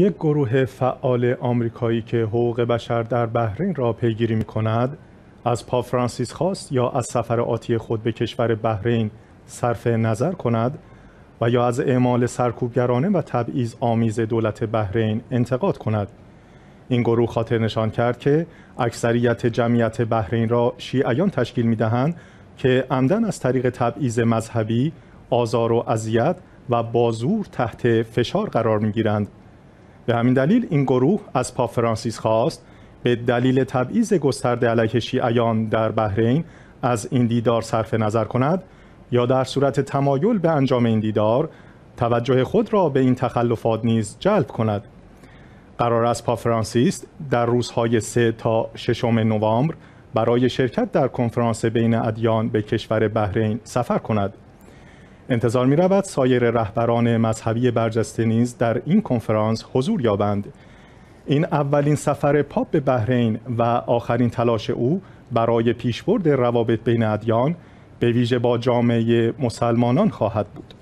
یک گروه فعال آمریکایی که حقوق بشر در بحرین را پیگیری می کند از پا فرانسیس خواست یا از سفر آتی خود به کشور بحرین صرف نظر کند و یا از اعمال سرکوبگرانه و تبعیض آمیز دولت بحرین انتقاد کند این گروه خاطر نشان کرد که اکثریت جمعیت بحرین را شیعیان تشکیل می دهند که عمدن از طریق تبعیض مذهبی آزار و اذیت و بازور تحت فشار قرار می گیرند به همین دلیل این گروه از پا فرانسیس خواست به دلیل تبعیض گسترده علیه شیعیان در بحرین از این دیدار صرف نظر کند یا در صورت تمایل به انجام این دیدار توجه خود را به این تخلفات نیز جلب کند قرار از پاپ فرانسیس در روزهای 3 تا 6 نوامبر برای شرکت در کنفرانس بین ادیان به کشور بحرین سفر کند انتظار می رود سایر رهبران مذهبی برجسته نیز در این کنفرانس حضور یابند این اولین سفر پاپ به بحرین و آخرین تلاش او برای پیشبرد روابط بین ادیان به ویژه با جامعه مسلمانان خواهد بود